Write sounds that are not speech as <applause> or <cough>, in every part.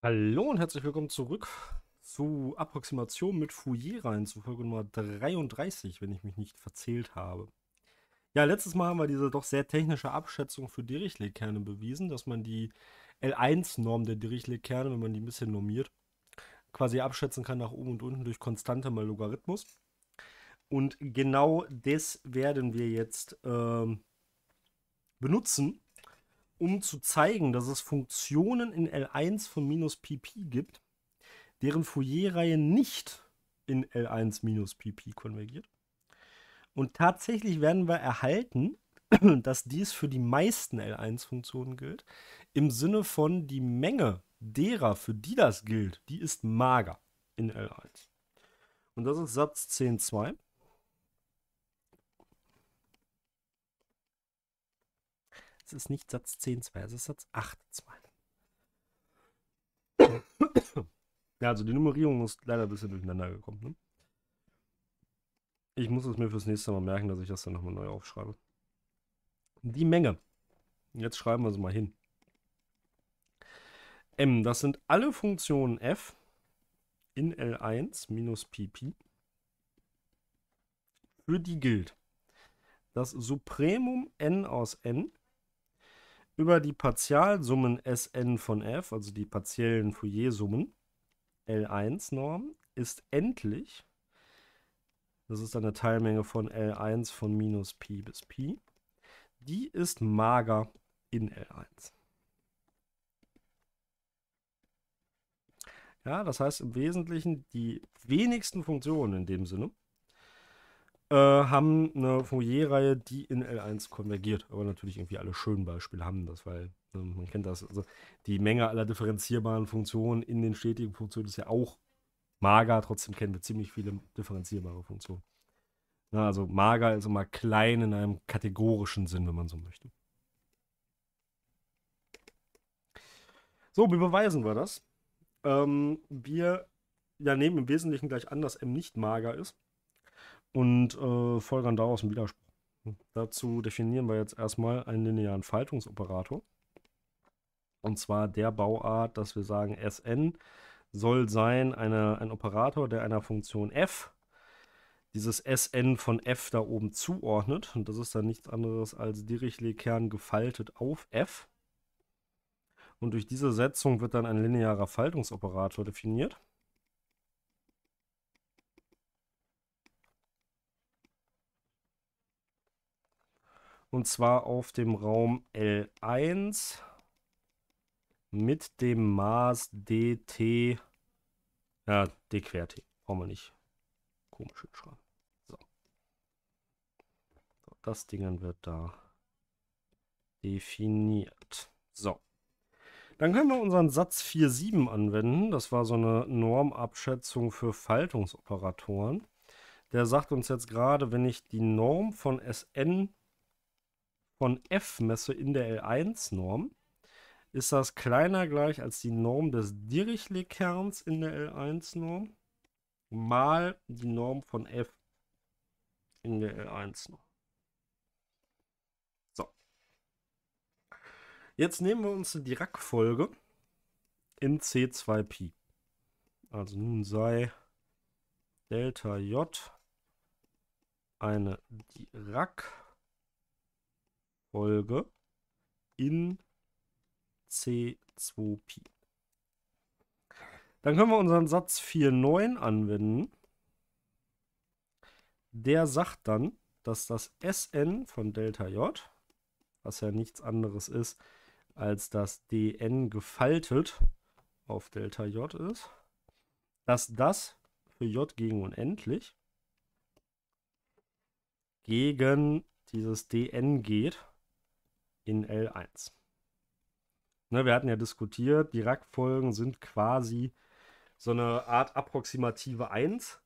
Hallo und herzlich willkommen zurück zu Approximation mit Fourier rein, zu Folge Nummer 33, wenn ich mich nicht verzählt habe. Ja, letztes Mal haben wir diese doch sehr technische Abschätzung für Dirichlet-Kerne bewiesen, dass man die L1-Norm der Dirichlet-Kerne, wenn man die ein bisschen normiert, quasi abschätzen kann nach oben und unten durch Konstante mal Logarithmus. Und genau das werden wir jetzt ähm, benutzen, um zu zeigen, dass es Funktionen in L1 von minus pp gibt, deren Fourier-Reihe nicht in L1 minus pp konvergiert. Und tatsächlich werden wir erhalten, <clears throat> dass dies für die meisten L1-Funktionen gilt, im Sinne von die Menge derer, für die das gilt, die ist mager in L1. Und das ist Satz 10.2. Es ist nicht Satz 10, 2, es ist Satz 8, 2. Ja, also die Nummerierung ist leider ein bisschen durcheinander gekommen. Ne? Ich muss es mir fürs nächste Mal merken, dass ich das dann nochmal neu aufschreibe. Die Menge. Jetzt schreiben wir sie mal hin. M, das sind alle Funktionen f in L1 minus pp, für die gilt das Supremum n aus n über die Partialsummen Sn von f, also die partiellen Fourier-Summen, L1-Norm, ist endlich, das ist eine Teilmenge von L1 von minus Pi bis Pi, die ist mager in L1. Ja, das heißt im Wesentlichen, die wenigsten Funktionen in dem Sinne äh, haben eine Fourier-Reihe, die in L1 konvergiert. Aber natürlich irgendwie alle schönen Beispiele haben das, weil äh, man kennt das. Also die Menge aller differenzierbaren Funktionen in den stetigen Funktionen ist ja auch mager. Trotzdem kennen wir ziemlich viele differenzierbare Funktionen. Na, ne, also mager ist also immer klein in einem kategorischen Sinn, wenn man so möchte. So, wie beweisen wir das? Ähm, wir ja, nehmen im Wesentlichen gleich an, dass M nicht mager ist und äh, folgern daraus einen Widerspruch. Hm. Dazu definieren wir jetzt erstmal einen linearen Faltungsoperator. Und zwar der Bauart, dass wir sagen, Sn soll sein eine, ein Operator, der einer Funktion f dieses Sn von f da oben zuordnet. Und das ist dann nichts anderes als Dirichlet-Kern gefaltet auf f. Und durch diese Setzung wird dann ein linearer Faltungsoperator definiert. Und zwar auf dem Raum L1 mit dem Maß DT. Ja, D quer T. Brauchen wir nicht. Komisch hinschreiben. So. so. Das Ding wird da definiert. So. Dann können wir unseren Satz 4.7 anwenden. Das war so eine Normabschätzung für Faltungsoperatoren. Der sagt uns jetzt gerade, wenn ich die Norm von Sn von f messe in der L1-Norm, ist das kleiner gleich als die Norm des Dirichlet-Kerns in der L1-Norm mal die Norm von f in der L1-Norm. So. Jetzt nehmen wir uns die Dirac-Folge in C2pi. Also nun sei Delta J eine Dirac Folge in C2Pi. Dann können wir unseren Satz 4.9 anwenden. Der sagt dann, dass das Sn von Delta J, was ja nichts anderes ist, als das Dn gefaltet auf Delta J ist, dass das für J gegen unendlich gegen dieses Dn geht in L1. Ne, wir hatten ja diskutiert, die Rack-Folgen sind quasi so eine Art approximative 1.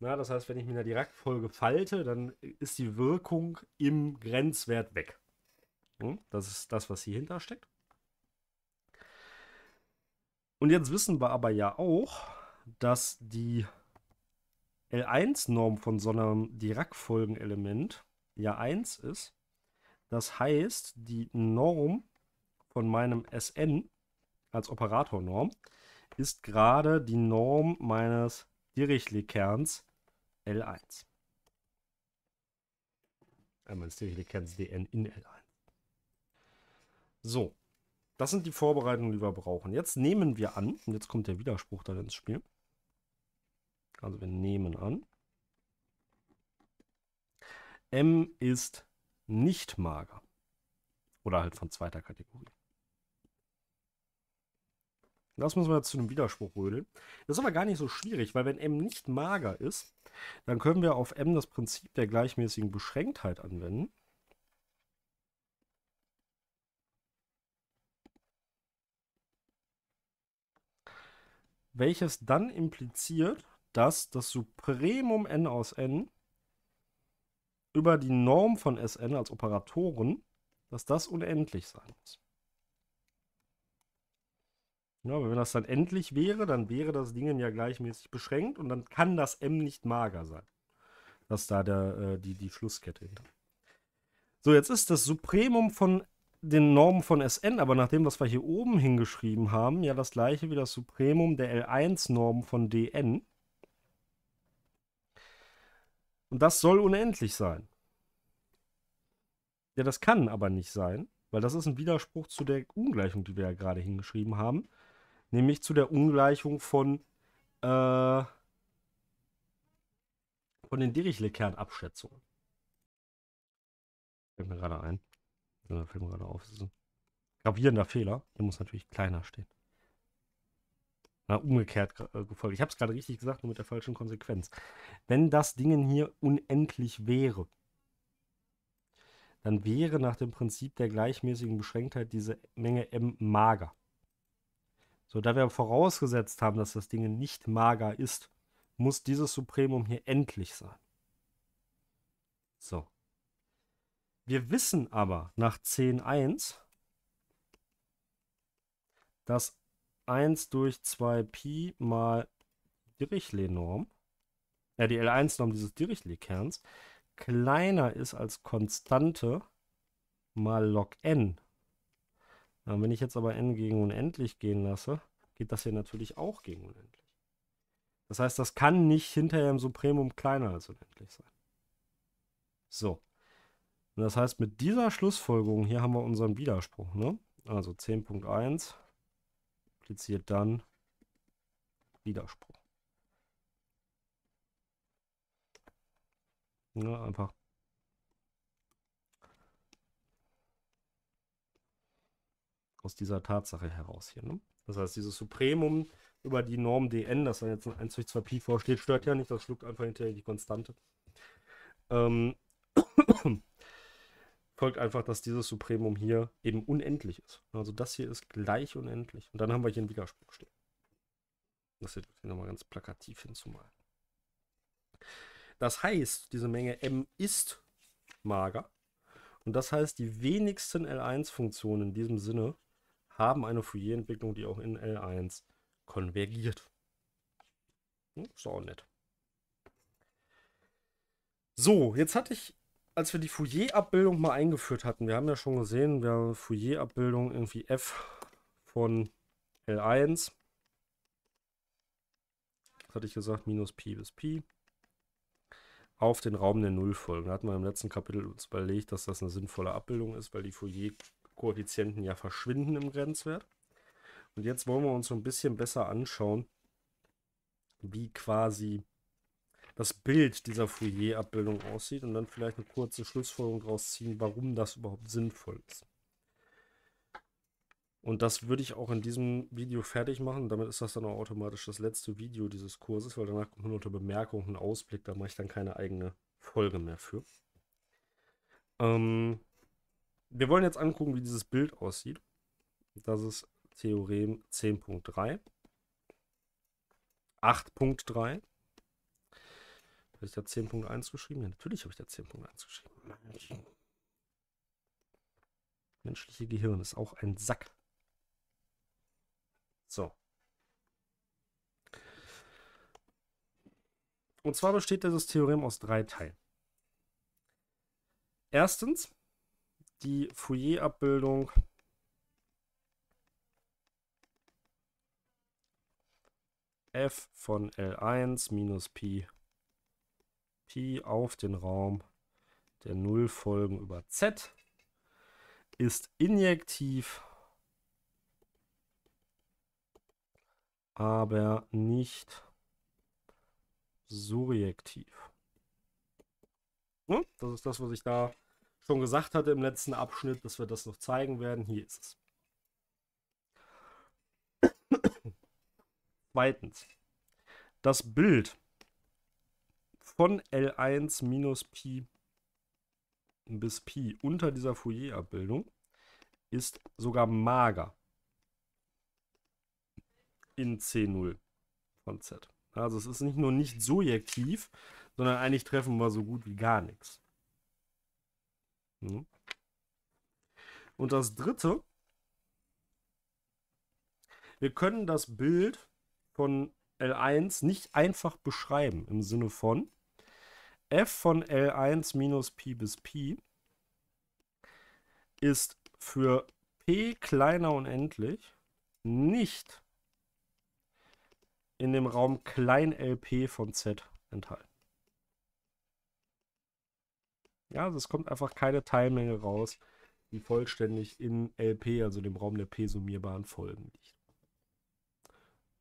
Na, das heißt, wenn ich mir eine Direktfolge falte, dann ist die Wirkung im Grenzwert weg. Hm, das ist das, was hier steckt. Und jetzt wissen wir aber ja auch, dass die L1-Norm von so einem Dirac-Folgenelement ja 1 ist. Das heißt, die Norm von meinem SN als Operatornorm ist gerade die Norm meines Dirichlet-Kerns L1. Äh, meines Dirichlet-Kerns DN in L1. So, das sind die Vorbereitungen, die wir brauchen. Jetzt nehmen wir an, und jetzt kommt der Widerspruch dann ins Spiel. Also wir nehmen an, M ist nicht mager. Oder halt von zweiter Kategorie. Das müssen wir jetzt zu einem Widerspruch rödeln. Das ist aber gar nicht so schwierig, weil wenn m nicht mager ist, dann können wir auf m das Prinzip der gleichmäßigen Beschränktheit anwenden. Welches dann impliziert, dass das Supremum n aus n über die Norm von SN als Operatoren, dass das unendlich sein muss. Ja, aber wenn das dann endlich wäre, dann wäre das Ding ja gleichmäßig beschränkt und dann kann das M nicht mager sein. Das ist da der, äh, die, die Schlusskette hinter. So, jetzt ist das Supremum von den Normen von Sn, aber nach dem, was wir hier oben hingeschrieben haben, ja das gleiche wie das Supremum der L1-Norm von Dn. Und das soll unendlich sein. Ja, das kann aber nicht sein, weil das ist ein Widerspruch zu der Ungleichung, die wir ja gerade hingeschrieben haben. Nämlich zu der Ungleichung von, äh, von den Dirichlet-Kernabschätzungen. Fällt mir gerade ein. Äh, fällt mir gerade auf. Das ist ein gravierender Fehler. Hier muss natürlich kleiner stehen. Na, umgekehrt äh, gefolgt. Ich habe es gerade richtig gesagt, nur mit der falschen Konsequenz. Wenn das Dingen hier unendlich wäre, dann wäre nach dem Prinzip der gleichmäßigen Beschränktheit diese Menge m mager. So, da wir vorausgesetzt haben, dass das Ding nicht mager ist, muss dieses Supremum hier endlich sein. So. Wir wissen aber nach 10.1, dass 1 durch 2pi mal Dirichlet-Norm, ja, äh, die L1-Norm dieses Dirichlet-Kerns, kleiner ist als Konstante mal log n. Ja, ähm, wenn ich jetzt aber n gegen unendlich gehen lasse, geht das hier natürlich auch gegen unendlich. Das heißt, das kann nicht hinterher im Supremum kleiner als unendlich sein. So. Und das heißt, mit dieser Schlussfolgerung hier haben wir unseren Widerspruch. Ne? Also 10.1 appliziert dann Widerspruch. Ja, einfach. Aus dieser Tatsache heraus hier. Ne? Das heißt, dieses Supremum über die Norm dn, das dann jetzt ein 1 durch 2 Pi vorsteht, stört ja nicht. Das schluckt einfach hinterher die Konstante. Ähm folgt einfach, dass dieses Supremum hier eben unendlich ist. Also das hier ist gleich unendlich. Und dann haben wir hier einen Widerspruch stehen. Das hier nochmal ganz plakativ hinzumalen. Das heißt, diese Menge m ist mager. Und das heißt, die wenigsten L1-Funktionen in diesem Sinne haben eine Fourier-Entwicklung, die auch in L1 konvergiert. Hm, ist auch nett. So, jetzt hatte ich als wir die Fourier-Abbildung mal eingeführt hatten, wir haben ja schon gesehen, wir haben Fourier-Abbildung irgendwie f von L1. Das hatte ich gesagt, minus Pi bis Pi. Auf den Raum der Nullfolgen. Da hatten wir im letzten Kapitel uns überlegt, dass das eine sinnvolle Abbildung ist, weil die Fourier-Koeffizienten ja verschwinden im Grenzwert. Und jetzt wollen wir uns so ein bisschen besser anschauen, wie quasi das Bild dieser Fourier-Abbildung aussieht und dann vielleicht eine kurze Schlussfolgerung daraus ziehen, warum das überhaupt sinnvoll ist. Und das würde ich auch in diesem Video fertig machen. Damit ist das dann auch automatisch das letzte Video dieses Kurses, weil danach kommt nur unter Bemerkung ein Ausblick. Da mache ich dann keine eigene Folge mehr für. Ähm, wir wollen jetzt angucken, wie dieses Bild aussieht. Das ist Theorem 10.3, 8.3 habe ich da 10.1 geschrieben? Ja, natürlich habe ich da 10.1 geschrieben. Menschliche Gehirn ist auch ein Sack. So. Und zwar besteht dieses Theorem aus drei Teilen. Erstens die Fourier-Abbildung f von L1 minus Pi Pi auf den Raum der Nullfolgen über Z ist injektiv, aber nicht surjektiv. Hm? Das ist das, was ich da schon gesagt hatte im letzten Abschnitt, dass wir das noch zeigen werden. Hier ist es. Zweitens, das Bild von L1 minus Pi bis Pi unter dieser Fourier-Abbildung ist sogar mager in C0 von Z. Also es ist nicht nur nicht surjektiv, sondern eigentlich treffen wir so gut wie gar nichts. Hm. Und das dritte, wir können das Bild von L1 nicht einfach beschreiben im Sinne von, f von L1 minus Pi bis Pi ist für P kleiner unendlich nicht in dem Raum klein LP von Z enthalten. Ja, also es kommt einfach keine Teilmenge raus, die vollständig in LP, also dem Raum der P-summierbaren Folgen liegt.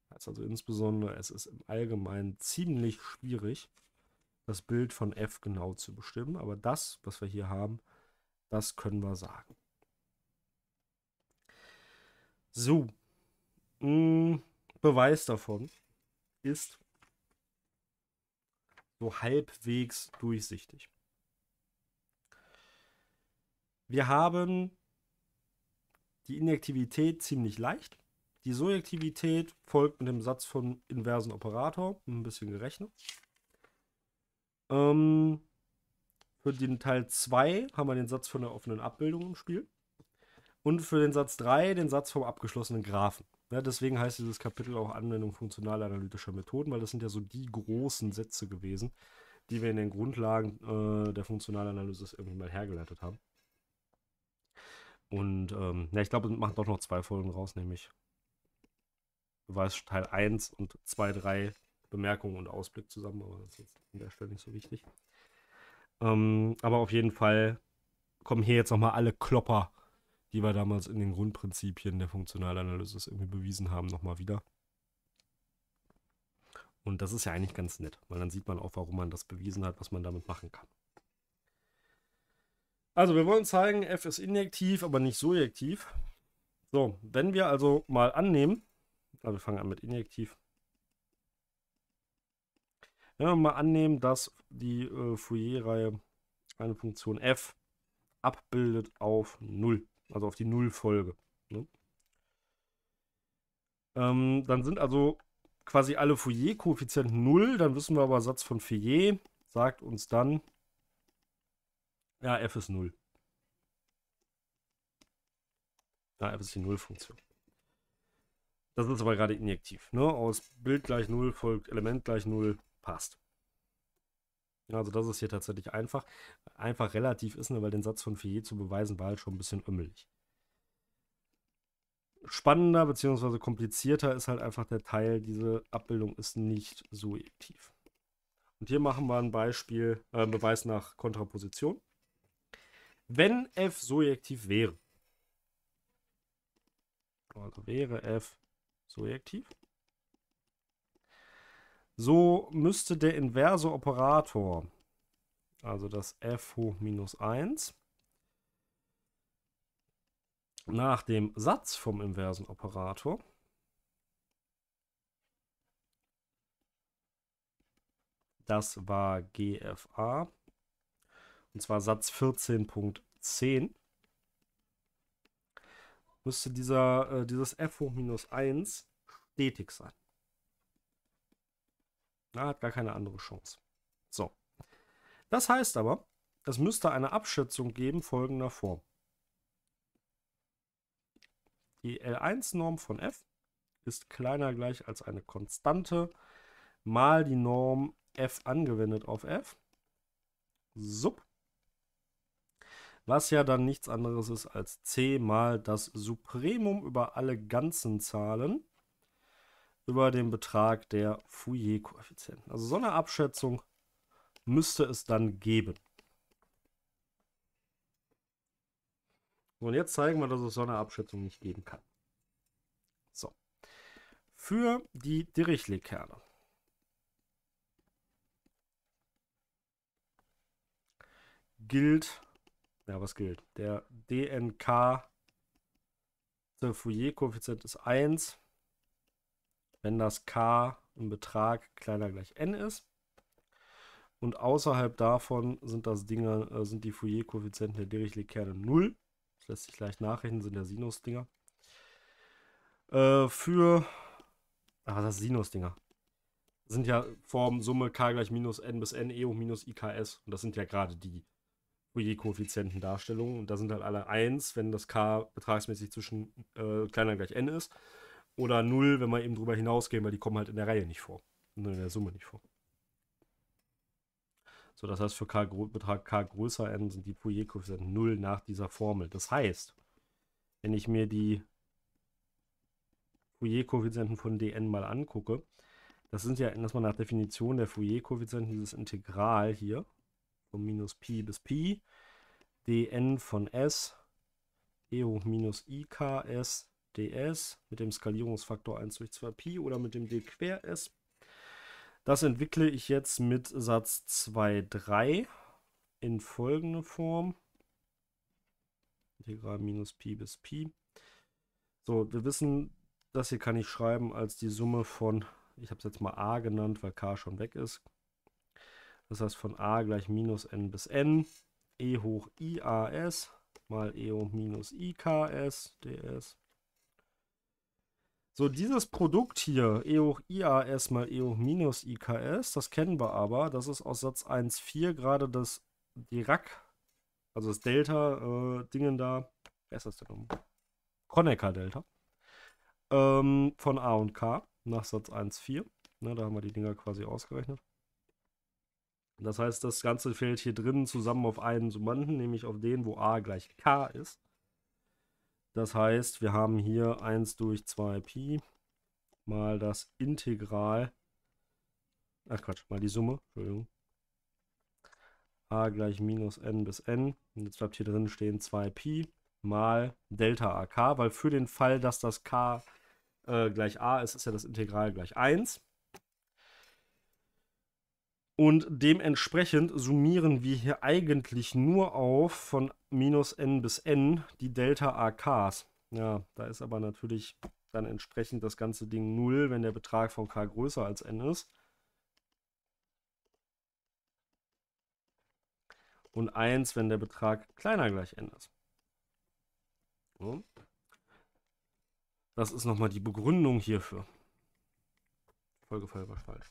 also insbesondere, es ist im Allgemeinen ziemlich schwierig, das Bild von f genau zu bestimmen. Aber das, was wir hier haben, das können wir sagen. So, hm, Beweis davon ist so halbwegs durchsichtig. Wir haben die Injektivität ziemlich leicht. Die Surjektivität folgt mit dem Satz von inversen Operator, ein bisschen gerechnet. Ähm, für den Teil 2 haben wir den Satz von der offenen Abbildung im Spiel. Und für den Satz 3 den Satz vom abgeschlossenen Graphen. Ja, deswegen heißt dieses Kapitel auch Anwendung funktionalanalytischer Methoden, weil das sind ja so die großen Sätze gewesen, die wir in den Grundlagen äh, der Funktionalanalyse irgendwie mal hergeleitet haben. Und ähm, ja, ich glaube, wir machen doch noch zwei Folgen raus, nämlich Beweis Teil 1 und 2, 3 Bemerkung und Ausblick zusammen, aber das ist jetzt an der Stelle nicht so wichtig. Ähm, aber auf jeden Fall kommen hier jetzt nochmal alle Klopper, die wir damals in den Grundprinzipien der Funktionalanalysis irgendwie bewiesen haben, nochmal wieder. Und das ist ja eigentlich ganz nett, weil dann sieht man auch, warum man das bewiesen hat, was man damit machen kann. Also wir wollen zeigen, f ist injektiv, aber nicht surjektiv. So, wenn wir also mal annehmen, also wir fangen an mit injektiv, wenn ne, wir mal annehmen, dass die äh, Fourier-Reihe eine Funktion f abbildet auf 0, also auf die Nullfolge. Ne? Ähm, dann sind also quasi alle Fourier-Koeffizienten 0, dann wissen wir aber, Satz von Fourier sagt uns dann, ja, f ist 0. Ja, f ist die Nullfunktion. Das ist aber gerade injektiv. Ne? Aus Bild gleich 0 folgt Element gleich 0 passt. Also das ist hier tatsächlich einfach. Einfach relativ ist, ne, weil den Satz von Fillet zu beweisen war halt schon ein bisschen ümmelig. Spannender bzw. komplizierter ist halt einfach der Teil, diese Abbildung ist nicht surjektiv. Und hier machen wir ein Beispiel, äh, Beweis nach Kontraposition. Wenn f surjektiv wäre, also wäre f surjektiv, so müsste der inverse Operator, also das f hoch minus 1, nach dem Satz vom inversen Operator Das war GFA. Und zwar Satz 14.10. Müsste dieser, äh, dieses f hoch minus 1 stetig sein. Er hat gar keine andere Chance. So. Das heißt aber, es müsste eine Abschätzung geben folgender Form. Die L1-Norm von f ist kleiner gleich als eine Konstante mal die Norm f angewendet auf f sub, was ja dann nichts anderes ist als c mal das Supremum über alle ganzen Zahlen über den Betrag der Fourier-Koeffizienten. Also so eine Abschätzung müsste es dann geben. Und jetzt zeigen wir, dass es so eine Abschätzung nicht geben kann. So. Für die Dirichlet-Kerne. gilt, ja was gilt? Der DNK, der Fourier-Koeffizient ist 1 wenn das k im Betrag kleiner gleich n ist. Und außerhalb davon sind das Dinger, äh, sind die Fourier-Koeffizienten der Dirichlet-Kerne 0. Das lässt sich leicht nachrechnen, sind ja Sinus-Dinger. Äh, für, ah, das Sinus-Dinger. Sind ja Form Summe k gleich minus n bis n e hoch minus iks. Und das sind ja gerade die Fourier-Koeffizienten-Darstellungen. Und da sind halt alle 1, wenn das k betragsmäßig zwischen äh, kleiner gleich n ist. Oder 0, wenn wir eben drüber hinausgehen, weil die kommen halt in der Reihe nicht vor. Nur in der Summe nicht vor. So, das heißt, für K, Betrag K größer n sind die Fourier-Koeffizienten 0 nach dieser Formel. Das heißt, wenn ich mir die Fourier-Koeffizienten von dn mal angucke, das sind ja erstmal nach Definition der Fourier-Koeffizienten dieses Integral hier von minus pi bis pi dn von s e hoch minus s ds mit dem Skalierungsfaktor 1 durch 2pi oder mit dem d quer s. Das entwickle ich jetzt mit Satz 2, 3 in folgende Form. Integral minus pi bis pi. So, wir wissen, das hier kann ich schreiben als die Summe von, ich habe es jetzt mal a genannt, weil k schon weg ist. Das heißt von a gleich minus n bis n, e hoch i a s mal e hoch minus i k s ds so, dieses Produkt hier, E hoch IAS mal E hoch minus IKS, das kennen wir aber. Das ist aus Satz 1,4 gerade das Dirac, also das Delta-Dingen äh, da. Wer ist das denn? Um? Kronecker-Delta. Ähm, von A und K nach Satz 1,4. Ne, da haben wir die Dinger quasi ausgerechnet. Das heißt, das Ganze fällt hier drin zusammen auf einen Summanden, nämlich auf den, wo A gleich K ist. Das heißt, wir haben hier 1 durch 2pi mal das Integral, ach Quatsch, mal die Summe, Entschuldigung, a gleich minus n bis n. Und jetzt bleibt hier drin stehen 2pi mal Delta ak, weil für den Fall, dass das k äh, gleich a ist, ist ja das Integral gleich 1. Und dementsprechend summieren wir hier eigentlich nur auf von minus n bis n die Delta AKs. Ja, da ist aber natürlich dann entsprechend das ganze Ding 0, wenn der Betrag von k größer als n ist. Und 1, wenn der Betrag kleiner gleich n ist. So. Das ist nochmal die Begründung hierfür. Folgefall war falsch.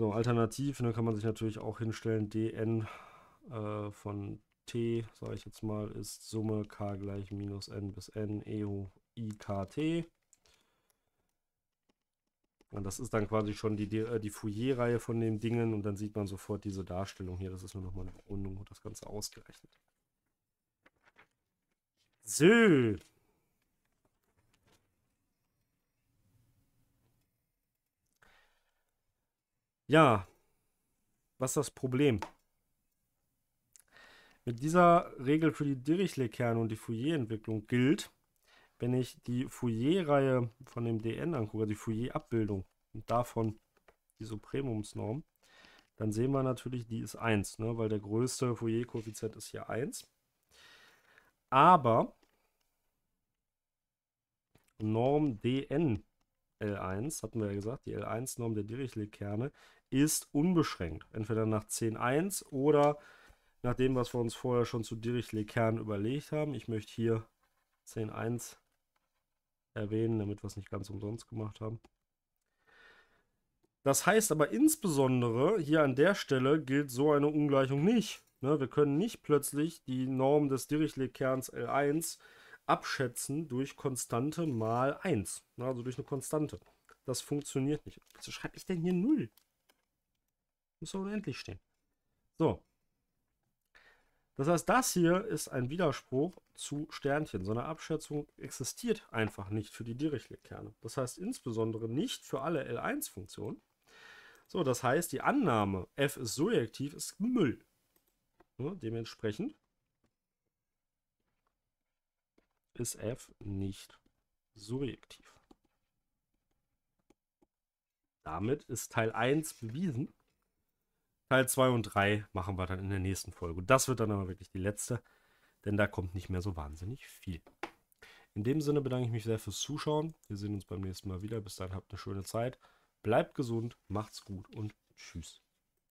So, alternativ, ne, kann man sich natürlich auch hinstellen, dn äh, von t, sage ich jetzt mal, ist Summe k gleich minus n bis n e hoch i k t. Und das ist dann quasi schon die, äh, die Fourier-Reihe von den Dingen und dann sieht man sofort diese Darstellung hier. Das ist nur nochmal eine Rundung das Ganze ausgerechnet. So. Ja, was ist das Problem? Mit dieser Regel für die Dirichlet-Kerne und die Fourier-Entwicklung gilt, wenn ich die Fourier-Reihe von dem DN angucke, die Fourier-Abbildung und davon die Supremumsnorm, dann sehen wir natürlich, die ist 1, ne? weil der größte Fourier-Koeffizient ist hier 1. Aber Norm dn L1, hatten wir ja gesagt, die L1-Norm der Dirichlet-Kerne ist unbeschränkt. Entweder nach 10.1 oder nach dem, was wir uns vorher schon zu Dirichlet-Kernen überlegt haben. Ich möchte hier 10.1 erwähnen, damit wir es nicht ganz umsonst gemacht haben. Das heißt aber insbesondere hier an der Stelle gilt so eine Ungleichung nicht. Ne, wir können nicht plötzlich die Norm des Dirichlet-Kerns L1 abschätzen durch Konstante mal 1. Ne, also durch eine Konstante. Das funktioniert nicht. Wieso schreibe ich denn hier 0? Muss doch unendlich stehen. So. Das heißt, das hier ist ein Widerspruch zu Sternchen. So eine Abschätzung existiert einfach nicht für die Dirichlet-Kerne. Das heißt insbesondere nicht für alle L1-Funktionen. So, das heißt, die Annahme, f ist surjektiv, ist Müll. Ja, ne, dementsprechend ist f nicht surjektiv. Damit ist Teil 1 bewiesen. Teil 2 und 3 machen wir dann in der nächsten Folge. das wird dann aber wirklich die letzte, denn da kommt nicht mehr so wahnsinnig viel. In dem Sinne bedanke ich mich sehr fürs Zuschauen. Wir sehen uns beim nächsten Mal wieder. Bis dann habt eine schöne Zeit. Bleibt gesund, macht's gut und tschüss.